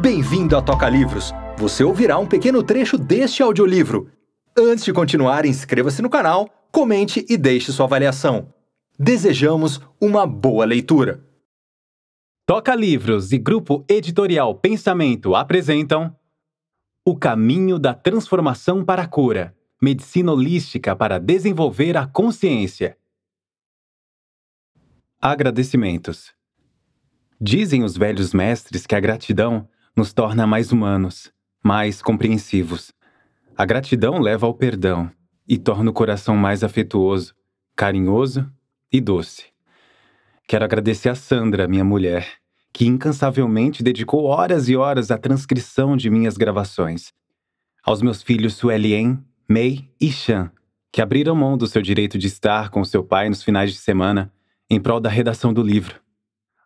Bem-vindo a Toca Livros! Você ouvirá um pequeno trecho deste audiolivro. Antes de continuar, inscreva-se no canal, comente e deixe sua avaliação. Desejamos uma boa leitura! Toca Livros e Grupo Editorial Pensamento apresentam O Caminho da Transformação para a Cura Medicina Holística para Desenvolver a Consciência. Agradecimentos. Dizem os velhos mestres que a gratidão nos torna mais humanos, mais compreensivos. A gratidão leva ao perdão e torna o coração mais afetuoso, carinhoso e doce. Quero agradecer a Sandra, minha mulher, que incansavelmente dedicou horas e horas à transcrição de minhas gravações. Aos meus filhos Suelien, Mei e Chan, que abriram mão do seu direito de estar com seu pai nos finais de semana em prol da redação do livro.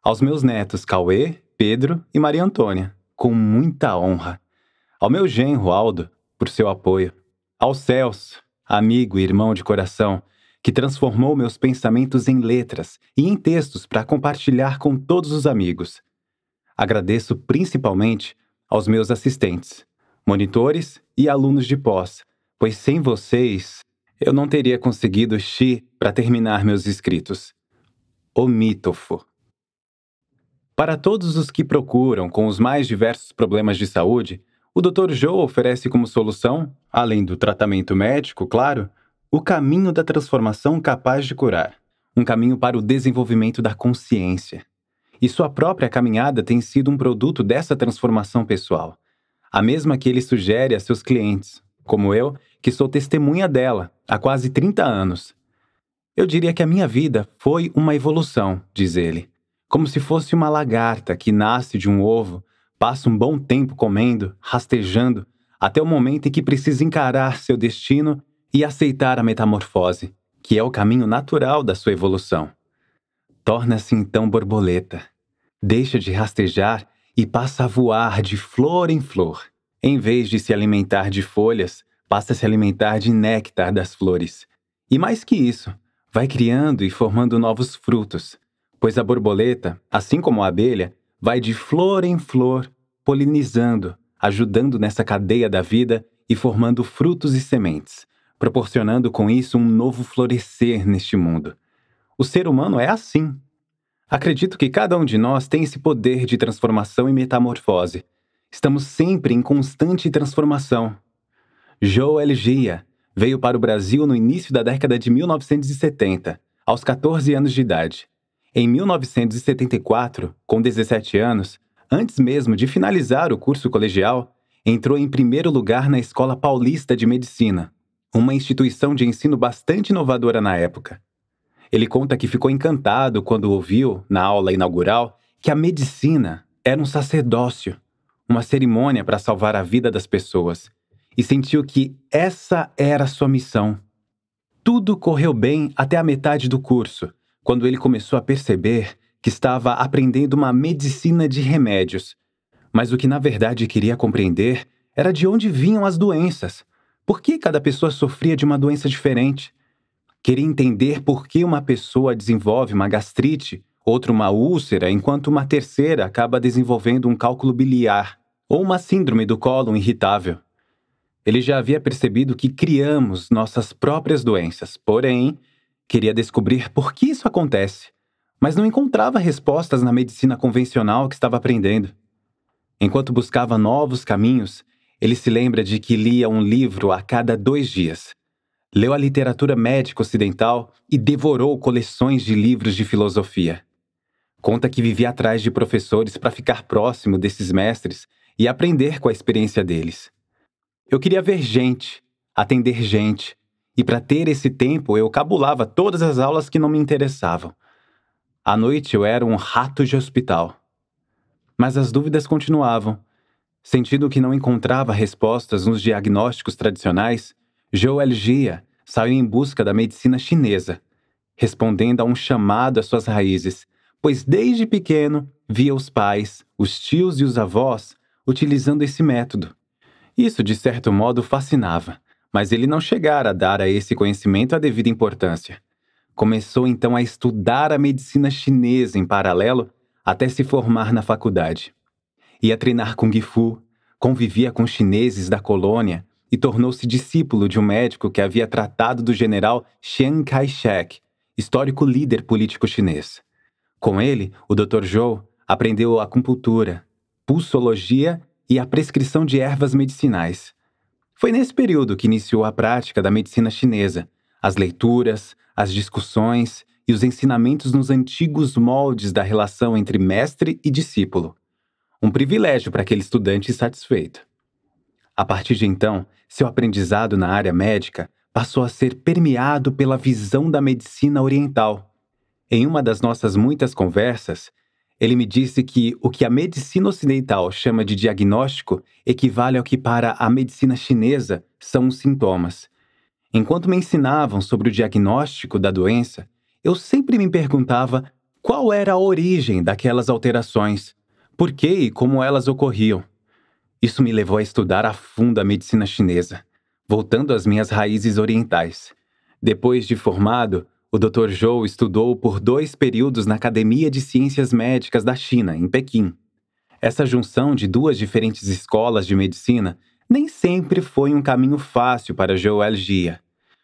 Aos meus netos Cauê, Pedro e Maria Antônia, com muita honra. Ao meu genro Aldo, por seu apoio. Ao Celso, amigo e irmão de coração, que transformou meus pensamentos em letras e em textos para compartilhar com todos os amigos. Agradeço principalmente aos meus assistentes, monitores e alunos de pós, pois sem vocês eu não teria conseguido Xi para terminar meus escritos. O para todos os que procuram com os mais diversos problemas de saúde, o Dr. Joe oferece como solução, além do tratamento médico, claro, o caminho da transformação capaz de curar, um caminho para o desenvolvimento da consciência. E sua própria caminhada tem sido um produto dessa transformação pessoal, a mesma que ele sugere a seus clientes, como eu, que sou testemunha dela há quase 30 anos. Eu diria que a minha vida foi uma evolução, diz ele como se fosse uma lagarta que nasce de um ovo, passa um bom tempo comendo, rastejando, até o momento em que precisa encarar seu destino e aceitar a metamorfose, que é o caminho natural da sua evolução. Torna-se então borboleta. Deixa de rastejar e passa a voar de flor em flor. Em vez de se alimentar de folhas, passa a se alimentar de néctar das flores. E mais que isso, vai criando e formando novos frutos, pois a borboleta, assim como a abelha, vai de flor em flor, polinizando, ajudando nessa cadeia da vida e formando frutos e sementes, proporcionando com isso um novo florescer neste mundo. O ser humano é assim. Acredito que cada um de nós tem esse poder de transformação e metamorfose. Estamos sempre em constante transformação. Joel Gia veio para o Brasil no início da década de 1970, aos 14 anos de idade. Em 1974, com 17 anos, antes mesmo de finalizar o curso colegial, entrou em primeiro lugar na Escola Paulista de Medicina, uma instituição de ensino bastante inovadora na época. Ele conta que ficou encantado quando ouviu, na aula inaugural, que a medicina era um sacerdócio, uma cerimônia para salvar a vida das pessoas, e sentiu que essa era sua missão. Tudo correu bem até a metade do curso, quando ele começou a perceber que estava aprendendo uma medicina de remédios. Mas o que na verdade queria compreender era de onde vinham as doenças. Por que cada pessoa sofria de uma doença diferente? Queria entender por que uma pessoa desenvolve uma gastrite, outra uma úlcera, enquanto uma terceira acaba desenvolvendo um cálculo biliar ou uma síndrome do cólon irritável. Ele já havia percebido que criamos nossas próprias doenças, porém, Queria descobrir por que isso acontece, mas não encontrava respostas na medicina convencional que estava aprendendo. Enquanto buscava novos caminhos, ele se lembra de que lia um livro a cada dois dias. Leu a literatura médica ocidental e devorou coleções de livros de filosofia. Conta que vivia atrás de professores para ficar próximo desses mestres e aprender com a experiência deles. Eu queria ver gente, atender gente, e para ter esse tempo, eu cabulava todas as aulas que não me interessavam. À noite eu era um rato de hospital. Mas as dúvidas continuavam. Sentindo que não encontrava respostas nos diagnósticos tradicionais, Joel Gia saiu em busca da medicina chinesa, respondendo a um chamado às suas raízes, pois desde pequeno via os pais, os tios e os avós utilizando esse método. Isso, de certo modo, fascinava mas ele não chegara a dar a esse conhecimento a devida importância. Começou então a estudar a medicina chinesa em paralelo até se formar na faculdade. Ia treinar Kung Fu, convivia com chineses da colônia e tornou-se discípulo de um médico que havia tratado do general Chiang Kai-shek, histórico líder político chinês. Com ele, o Dr. Zhou aprendeu acupuntura, pulsologia e a prescrição de ervas medicinais, foi nesse período que iniciou a prática da medicina chinesa, as leituras, as discussões e os ensinamentos nos antigos moldes da relação entre mestre e discípulo. Um privilégio para aquele estudante satisfeito. A partir de então, seu aprendizado na área médica passou a ser permeado pela visão da medicina oriental. Em uma das nossas muitas conversas, ele me disse que o que a medicina ocidental chama de diagnóstico equivale ao que para a medicina chinesa são os sintomas. Enquanto me ensinavam sobre o diagnóstico da doença, eu sempre me perguntava qual era a origem daquelas alterações, por que e como elas ocorriam. Isso me levou a estudar a fundo a medicina chinesa, voltando às minhas raízes orientais. Depois de formado, o Dr. Zhou estudou por dois períodos na Academia de Ciências Médicas da China, em Pequim. Essa junção de duas diferentes escolas de medicina nem sempre foi um caminho fácil para Zhou Algia.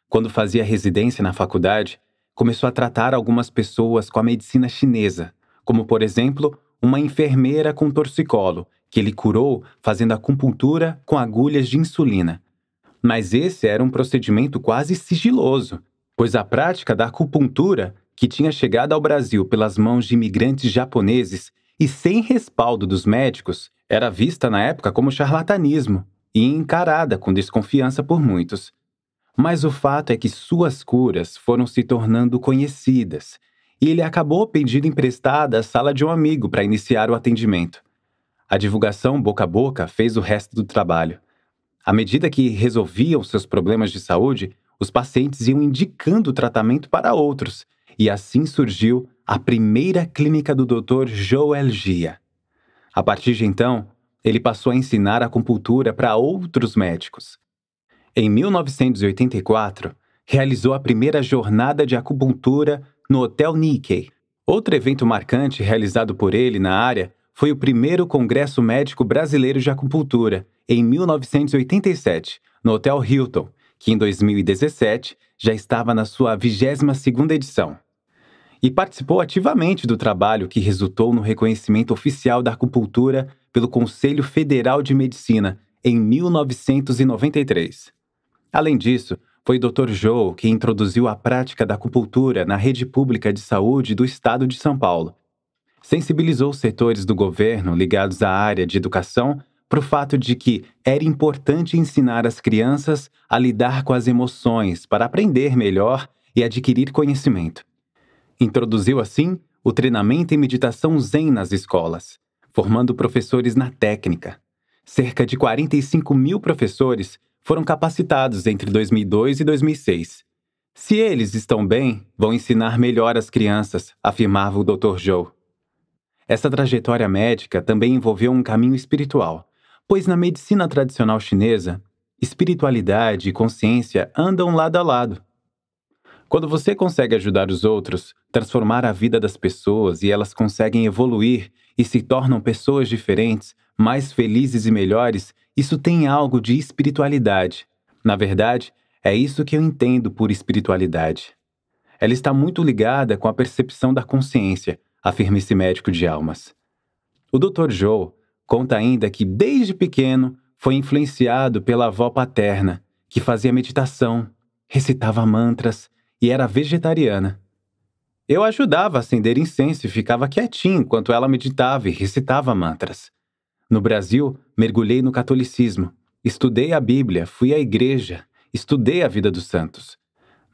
Quando fazia residência na faculdade, começou a tratar algumas pessoas com a medicina chinesa, como, por exemplo, uma enfermeira com torcicolo, que ele curou fazendo acupuntura com agulhas de insulina. Mas esse era um procedimento quase sigiloso, pois a prática da acupuntura, que tinha chegado ao Brasil pelas mãos de imigrantes japoneses e sem respaldo dos médicos, era vista na época como charlatanismo e encarada com desconfiança por muitos. Mas o fato é que suas curas foram se tornando conhecidas e ele acabou pedindo emprestada a sala de um amigo para iniciar o atendimento. A divulgação boca a boca fez o resto do trabalho. À medida que resolviam seus problemas de saúde, os pacientes iam indicando o tratamento para outros, e assim surgiu a primeira clínica do Dr. Joel Gia. A partir de então, ele passou a ensinar acupuntura para outros médicos. Em 1984, realizou a primeira jornada de acupuntura no Hotel Nikkei. Outro evento marcante realizado por ele na área foi o primeiro Congresso Médico Brasileiro de Acupuntura, em 1987, no Hotel Hilton, que em 2017 já estava na sua 22ª edição. E participou ativamente do trabalho que resultou no reconhecimento oficial da acupuntura pelo Conselho Federal de Medicina em 1993. Além disso, foi Dr. Joe que introduziu a prática da acupuntura na rede pública de saúde do estado de São Paulo. Sensibilizou setores do governo ligados à área de educação para o fato de que era importante ensinar as crianças a lidar com as emoções para aprender melhor e adquirir conhecimento. Introduziu, assim, o treinamento em meditação Zen nas escolas, formando professores na técnica. Cerca de 45 mil professores foram capacitados entre 2002 e 2006. Se eles estão bem, vão ensinar melhor as crianças, afirmava o Dr. Joe. Essa trajetória médica também envolveu um caminho espiritual. Pois na medicina tradicional chinesa, espiritualidade e consciência andam lado a lado. Quando você consegue ajudar os outros, transformar a vida das pessoas e elas conseguem evoluir e se tornam pessoas diferentes, mais felizes e melhores, isso tem algo de espiritualidade. Na verdade, é isso que eu entendo por espiritualidade. Ela está muito ligada com a percepção da consciência, afirma esse médico de almas. O Dr. Joe Conta ainda que, desde pequeno, foi influenciado pela avó paterna, que fazia meditação, recitava mantras e era vegetariana. Eu ajudava a acender incenso e ficava quietinho enquanto ela meditava e recitava mantras. No Brasil, mergulhei no catolicismo, estudei a Bíblia, fui à igreja, estudei a vida dos santos.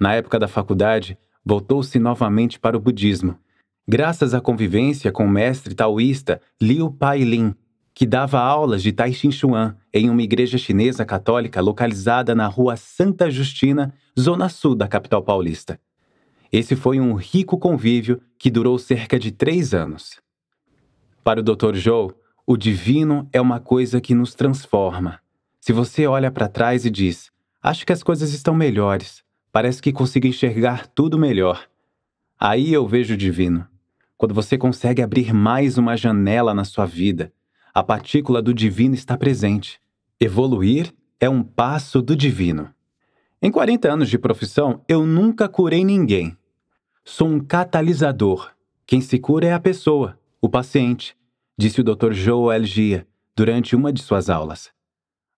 Na época da faculdade, voltou-se novamente para o budismo. Graças à convivência com o mestre taoísta Liu Pai Lin, que dava aulas de Tai Chi Chuan em uma igreja chinesa católica localizada na rua Santa Justina, zona sul da capital paulista. Esse foi um rico convívio que durou cerca de três anos. Para o Dr. Zhou, o divino é uma coisa que nos transforma. Se você olha para trás e diz, acho que as coisas estão melhores, parece que consigo enxergar tudo melhor. Aí eu vejo o divino. Quando você consegue abrir mais uma janela na sua vida, a partícula do divino está presente. Evoluir é um passo do divino. Em 40 anos de profissão, eu nunca curei ninguém. Sou um catalisador. Quem se cura é a pessoa, o paciente, disse o Dr. Joel Gia durante uma de suas aulas.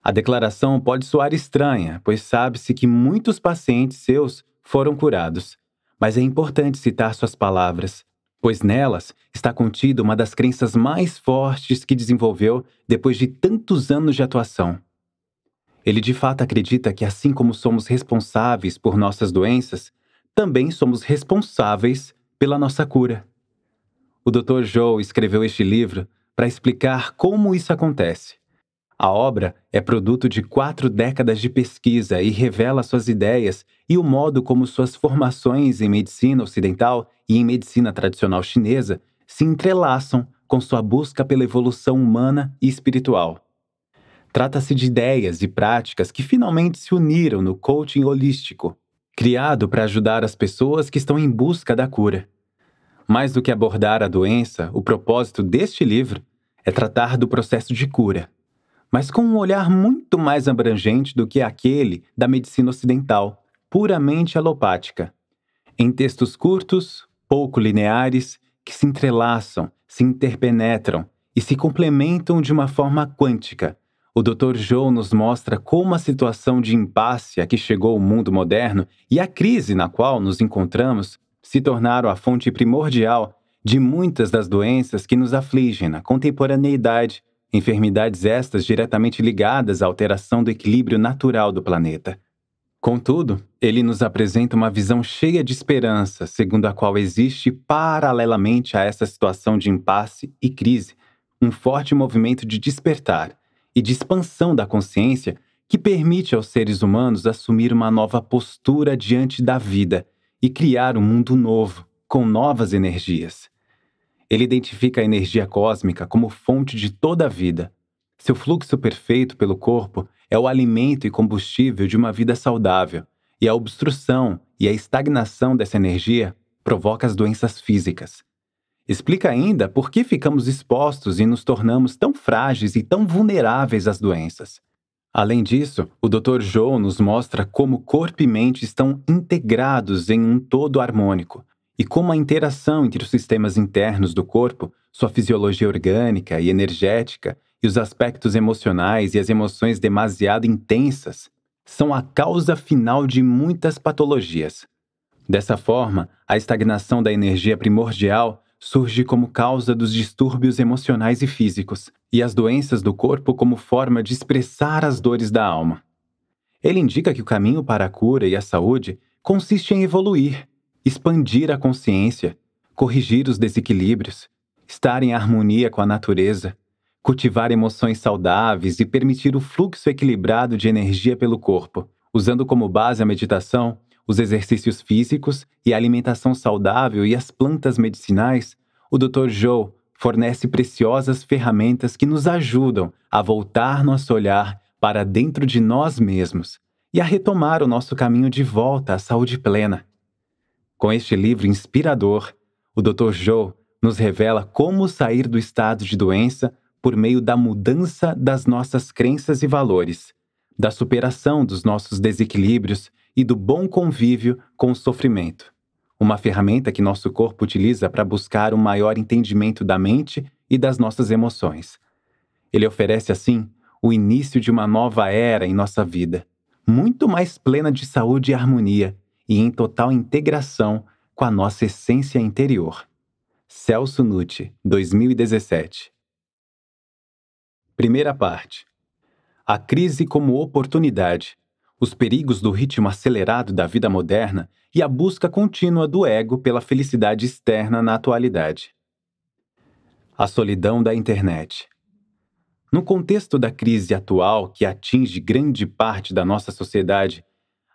A declaração pode soar estranha, pois sabe-se que muitos pacientes seus foram curados, mas é importante citar suas palavras, pois nelas está contida uma das crenças mais fortes que desenvolveu depois de tantos anos de atuação. Ele de fato acredita que, assim como somos responsáveis por nossas doenças, também somos responsáveis pela nossa cura. O Dr. Joe escreveu este livro para explicar como isso acontece. A obra é produto de quatro décadas de pesquisa e revela suas ideias e o modo como suas formações em medicina ocidental e em medicina tradicional chinesa se entrelaçam com sua busca pela evolução humana e espiritual. Trata-se de ideias e práticas que finalmente se uniram no coaching holístico, criado para ajudar as pessoas que estão em busca da cura. Mais do que abordar a doença, o propósito deste livro é tratar do processo de cura, mas com um olhar muito mais abrangente do que aquele da medicina ocidental, puramente alopática. Em textos curtos, pouco lineares que se entrelaçam, se interpenetram e se complementam de uma forma quântica. O Dr. Joe nos mostra como a situação de impasse a que chegou o mundo moderno e a crise na qual nos encontramos se tornaram a fonte primordial de muitas das doenças que nos afligem na contemporaneidade, enfermidades estas diretamente ligadas à alteração do equilíbrio natural do planeta. Contudo, ele nos apresenta uma visão cheia de esperança, segundo a qual existe, paralelamente a essa situação de impasse e crise, um forte movimento de despertar e de expansão da consciência que permite aos seres humanos assumir uma nova postura diante da vida e criar um mundo novo, com novas energias. Ele identifica a energia cósmica como fonte de toda a vida, seu fluxo perfeito pelo corpo é o alimento e combustível de uma vida saudável, e a obstrução e a estagnação dessa energia provoca as doenças físicas. Explica ainda por que ficamos expostos e nos tornamos tão frágeis e tão vulneráveis às doenças. Além disso, o Dr. Joe nos mostra como corpo e mente estão integrados em um todo harmônico e como a interação entre os sistemas internos do corpo, sua fisiologia orgânica e energética, e os aspectos emocionais e as emoções demasiado intensas são a causa final de muitas patologias. Dessa forma, a estagnação da energia primordial surge como causa dos distúrbios emocionais e físicos, e as doenças do corpo como forma de expressar as dores da alma. Ele indica que o caminho para a cura e a saúde consiste em evoluir, expandir a consciência, corrigir os desequilíbrios, estar em harmonia com a natureza, cultivar emoções saudáveis e permitir o fluxo equilibrado de energia pelo corpo, usando como base a meditação, os exercícios físicos e a alimentação saudável e as plantas medicinais, o Dr. Joe fornece preciosas ferramentas que nos ajudam a voltar nosso olhar para dentro de nós mesmos e a retomar o nosso caminho de volta à saúde plena. Com este livro inspirador, o Dr. Joe nos revela como sair do estado de doença por meio da mudança das nossas crenças e valores, da superação dos nossos desequilíbrios e do bom convívio com o sofrimento. Uma ferramenta que nosso corpo utiliza para buscar um maior entendimento da mente e das nossas emoções. Ele oferece, assim, o início de uma nova era em nossa vida, muito mais plena de saúde e harmonia e em total integração com a nossa essência interior. Celso Nutti, 2017 Primeira parte. A crise como oportunidade, os perigos do ritmo acelerado da vida moderna e a busca contínua do ego pela felicidade externa na atualidade. A solidão da internet. No contexto da crise atual que atinge grande parte da nossa sociedade,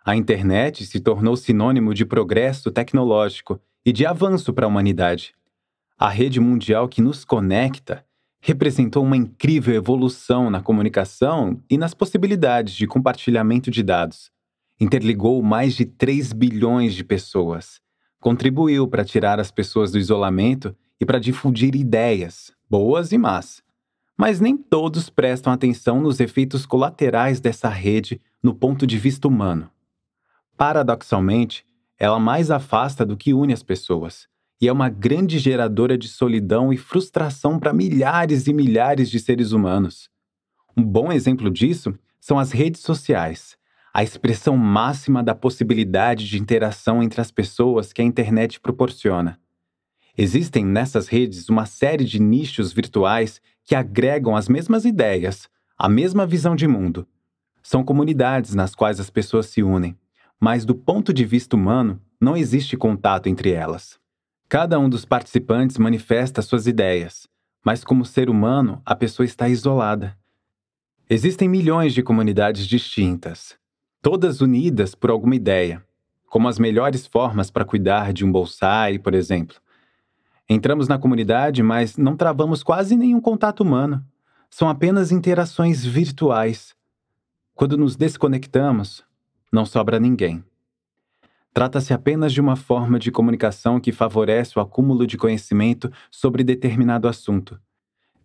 a internet se tornou sinônimo de progresso tecnológico e de avanço para a humanidade. A rede mundial que nos conecta representou uma incrível evolução na comunicação e nas possibilidades de compartilhamento de dados. Interligou mais de 3 bilhões de pessoas. Contribuiu para tirar as pessoas do isolamento e para difundir ideias, boas e más. Mas nem todos prestam atenção nos efeitos colaterais dessa rede no ponto de vista humano. Paradoxalmente, ela mais afasta do que une as pessoas, e é uma grande geradora de solidão e frustração para milhares e milhares de seres humanos. Um bom exemplo disso são as redes sociais, a expressão máxima da possibilidade de interação entre as pessoas que a internet proporciona. Existem nessas redes uma série de nichos virtuais que agregam as mesmas ideias, a mesma visão de mundo. São comunidades nas quais as pessoas se unem, mas do ponto de vista humano, não existe contato entre elas. Cada um dos participantes manifesta suas ideias, mas como ser humano, a pessoa está isolada. Existem milhões de comunidades distintas, todas unidas por alguma ideia, como as melhores formas para cuidar de um bonsai, por exemplo. Entramos na comunidade, mas não travamos quase nenhum contato humano. São apenas interações virtuais. Quando nos desconectamos, não sobra ninguém. Trata-se apenas de uma forma de comunicação que favorece o acúmulo de conhecimento sobre determinado assunto.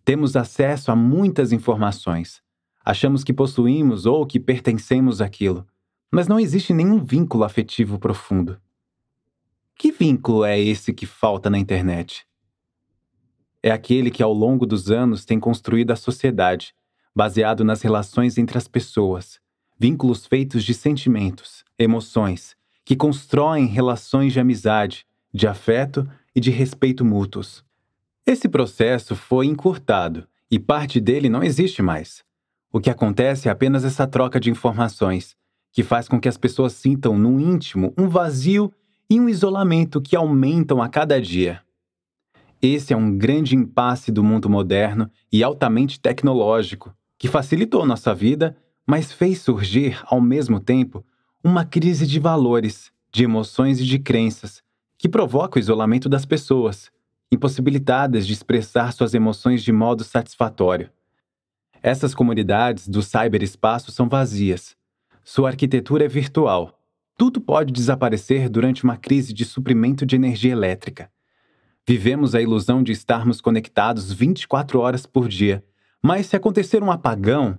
Temos acesso a muitas informações. Achamos que possuímos ou que pertencemos àquilo, mas não existe nenhum vínculo afetivo profundo. Que vínculo é esse que falta na internet? É aquele que ao longo dos anos tem construído a sociedade, baseado nas relações entre as pessoas, vínculos feitos de sentimentos, emoções, que constroem relações de amizade, de afeto e de respeito mútuos. Esse processo foi encurtado e parte dele não existe mais. O que acontece é apenas essa troca de informações, que faz com que as pessoas sintam no íntimo um vazio e um isolamento que aumentam a cada dia. Esse é um grande impasse do mundo moderno e altamente tecnológico, que facilitou nossa vida, mas fez surgir, ao mesmo tempo, uma crise de valores, de emoções e de crenças, que provoca o isolamento das pessoas, impossibilitadas de expressar suas emoções de modo satisfatório. Essas comunidades do cyberespaço são vazias. Sua arquitetura é virtual. Tudo pode desaparecer durante uma crise de suprimento de energia elétrica. Vivemos a ilusão de estarmos conectados 24 horas por dia, mas se acontecer um apagão,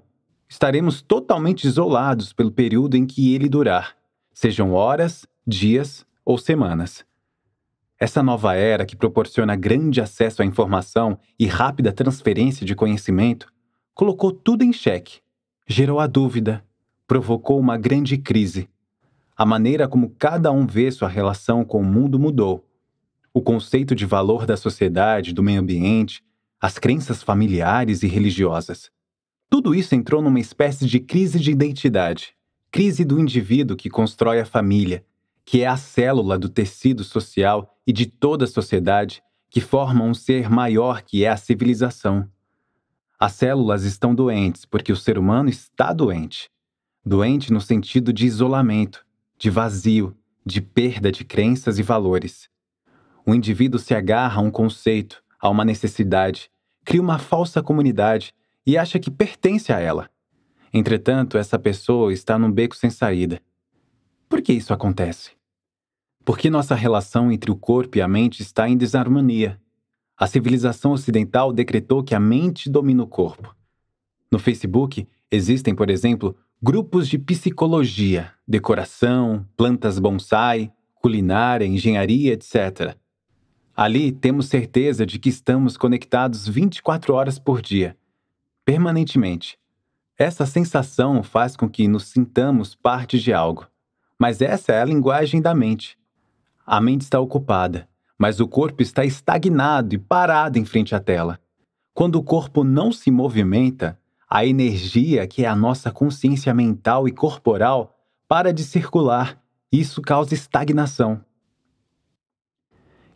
estaremos totalmente isolados pelo período em que ele durar, sejam horas, dias ou semanas. Essa nova era que proporciona grande acesso à informação e rápida transferência de conhecimento colocou tudo em xeque, gerou a dúvida, provocou uma grande crise. A maneira como cada um vê sua relação com o mundo mudou. O conceito de valor da sociedade, do meio ambiente, as crenças familiares e religiosas. Tudo isso entrou numa espécie de crise de identidade, crise do indivíduo que constrói a família, que é a célula do tecido social e de toda a sociedade, que forma um ser maior que é a civilização. As células estão doentes porque o ser humano está doente. Doente no sentido de isolamento, de vazio, de perda de crenças e valores. O indivíduo se agarra a um conceito, a uma necessidade, cria uma falsa comunidade e acha que pertence a ela. Entretanto, essa pessoa está num beco sem saída. Por que isso acontece? Porque nossa relação entre o corpo e a mente está em desarmonia. A civilização ocidental decretou que a mente domina o corpo. No Facebook, existem, por exemplo, grupos de psicologia, decoração, plantas bonsai, culinária, engenharia, etc. Ali temos certeza de que estamos conectados 24 horas por dia, permanentemente. Essa sensação faz com que nos sintamos parte de algo, mas essa é a linguagem da mente. A mente está ocupada, mas o corpo está estagnado e parado em frente à tela. Quando o corpo não se movimenta, a energia, que é a nossa consciência mental e corporal, para de circular. Isso causa estagnação.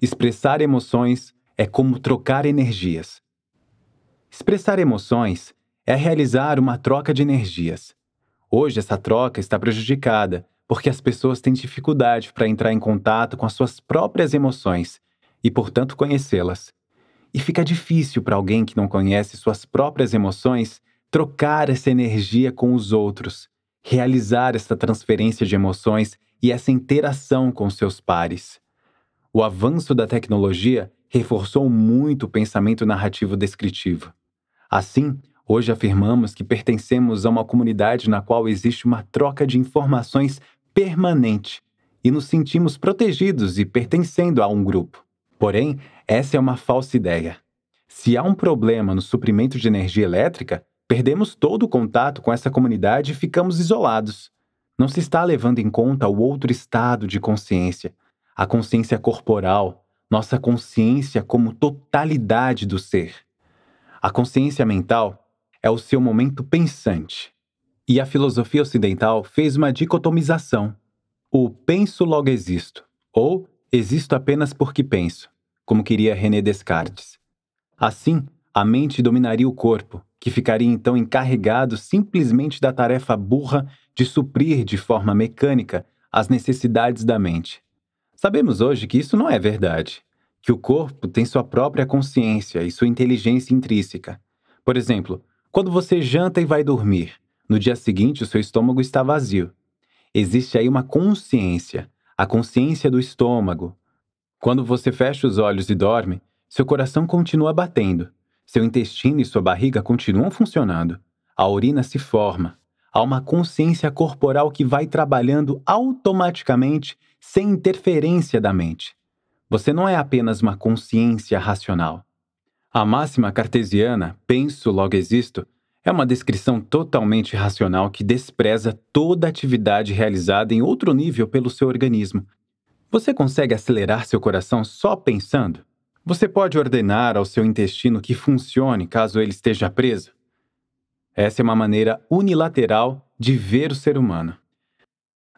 Expressar emoções é como trocar energias. Expressar emoções é realizar uma troca de energias. Hoje, essa troca está prejudicada porque as pessoas têm dificuldade para entrar em contato com as suas próprias emoções e, portanto, conhecê-las. E fica difícil para alguém que não conhece suas próprias emoções trocar essa energia com os outros, realizar essa transferência de emoções e essa interação com seus pares. O avanço da tecnologia reforçou muito o pensamento narrativo descritivo. Assim, hoje afirmamos que pertencemos a uma comunidade na qual existe uma troca de informações permanente e nos sentimos protegidos e pertencendo a um grupo. Porém, essa é uma falsa ideia. Se há um problema no suprimento de energia elétrica, perdemos todo o contato com essa comunidade e ficamos isolados. Não se está levando em conta o outro estado de consciência, a consciência corporal, nossa consciência como totalidade do ser. A consciência mental é o seu momento pensante. E a filosofia ocidental fez uma dicotomização. O penso logo existo, ou existo apenas porque penso, como queria René Descartes. Assim, a mente dominaria o corpo, que ficaria então encarregado simplesmente da tarefa burra de suprir de forma mecânica as necessidades da mente. Sabemos hoje que isso não é verdade que o corpo tem sua própria consciência e sua inteligência intrínseca. Por exemplo, quando você janta e vai dormir, no dia seguinte o seu estômago está vazio. Existe aí uma consciência, a consciência do estômago. Quando você fecha os olhos e dorme, seu coração continua batendo, seu intestino e sua barriga continuam funcionando, a urina se forma. Há uma consciência corporal que vai trabalhando automaticamente, sem interferência da mente. Você não é apenas uma consciência racional. A máxima cartesiana, penso logo existo, é uma descrição totalmente racional que despreza toda atividade realizada em outro nível pelo seu organismo. Você consegue acelerar seu coração só pensando? Você pode ordenar ao seu intestino que funcione caso ele esteja preso? Essa é uma maneira unilateral de ver o ser humano.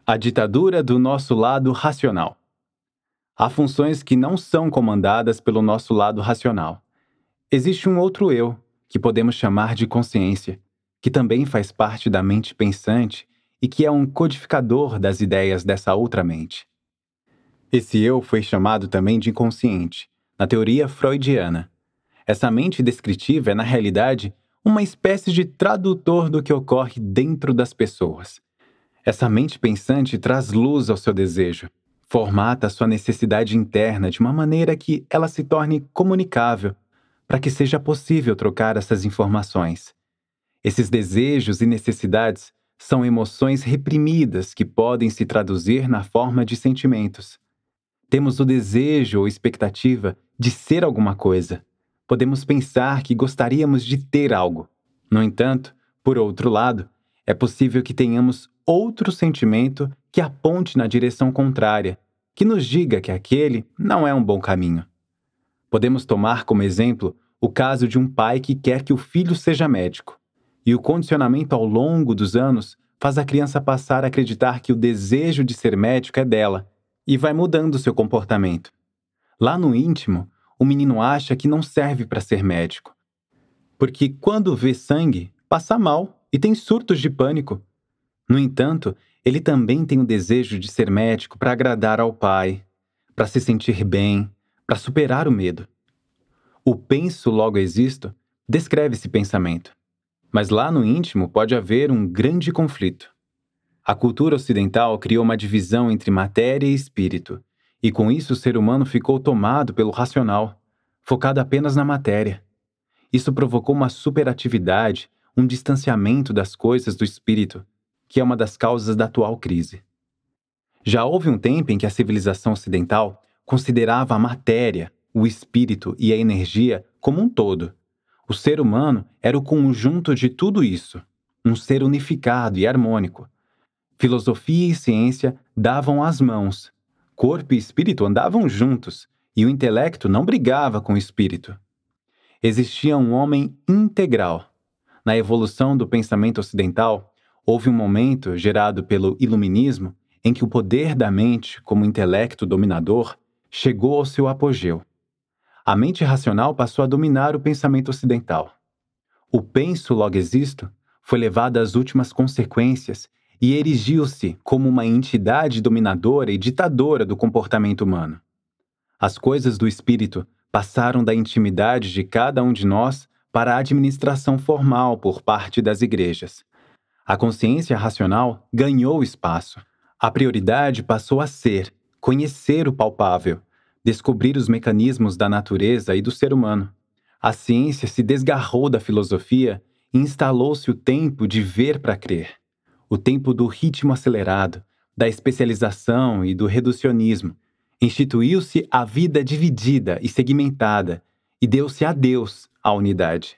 A ditadura do nosso lado racional. Há funções que não são comandadas pelo nosso lado racional. Existe um outro eu, que podemos chamar de consciência, que também faz parte da mente pensante e que é um codificador das ideias dessa outra mente. Esse eu foi chamado também de inconsciente, na teoria freudiana. Essa mente descritiva é, na realidade, uma espécie de tradutor do que ocorre dentro das pessoas. Essa mente pensante traz luz ao seu desejo, Formata sua necessidade interna de uma maneira que ela se torne comunicável, para que seja possível trocar essas informações. Esses desejos e necessidades são emoções reprimidas que podem se traduzir na forma de sentimentos. Temos o desejo ou expectativa de ser alguma coisa. Podemos pensar que gostaríamos de ter algo. No entanto, por outro lado, é possível que tenhamos outro sentimento que aponte na direção contrária, que nos diga que aquele não é um bom caminho. Podemos tomar como exemplo o caso de um pai que quer que o filho seja médico, e o condicionamento ao longo dos anos faz a criança passar a acreditar que o desejo de ser médico é dela e vai mudando seu comportamento. Lá no íntimo, o menino acha que não serve para ser médico, porque quando vê sangue, passa mal e tem surtos de pânico. No entanto, ele também tem o desejo de ser médico para agradar ao pai, para se sentir bem, para superar o medo. O penso logo existo descreve esse pensamento, mas lá no íntimo pode haver um grande conflito. A cultura ocidental criou uma divisão entre matéria e espírito, e com isso o ser humano ficou tomado pelo racional, focado apenas na matéria. Isso provocou uma superatividade, um distanciamento das coisas do espírito, que é uma das causas da atual crise. Já houve um tempo em que a civilização ocidental considerava a matéria, o espírito e a energia como um todo. O ser humano era o conjunto de tudo isso, um ser unificado e harmônico. Filosofia e ciência davam as mãos, corpo e espírito andavam juntos, e o intelecto não brigava com o espírito. Existia um homem integral. Na evolução do pensamento ocidental, Houve um momento, gerado pelo Iluminismo, em que o poder da mente, como intelecto dominador, chegou ao seu apogeu. A mente racional passou a dominar o pensamento ocidental. O penso logo existo foi levado às últimas consequências e erigiu-se como uma entidade dominadora e ditadora do comportamento humano. As coisas do espírito passaram da intimidade de cada um de nós para a administração formal por parte das igrejas, a consciência racional ganhou espaço. A prioridade passou a ser conhecer o palpável, descobrir os mecanismos da natureza e do ser humano. A ciência se desgarrou da filosofia e instalou-se o tempo de ver para crer, o tempo do ritmo acelerado, da especialização e do reducionismo. Instituiu-se a vida dividida e segmentada e deu-se a Deus a unidade.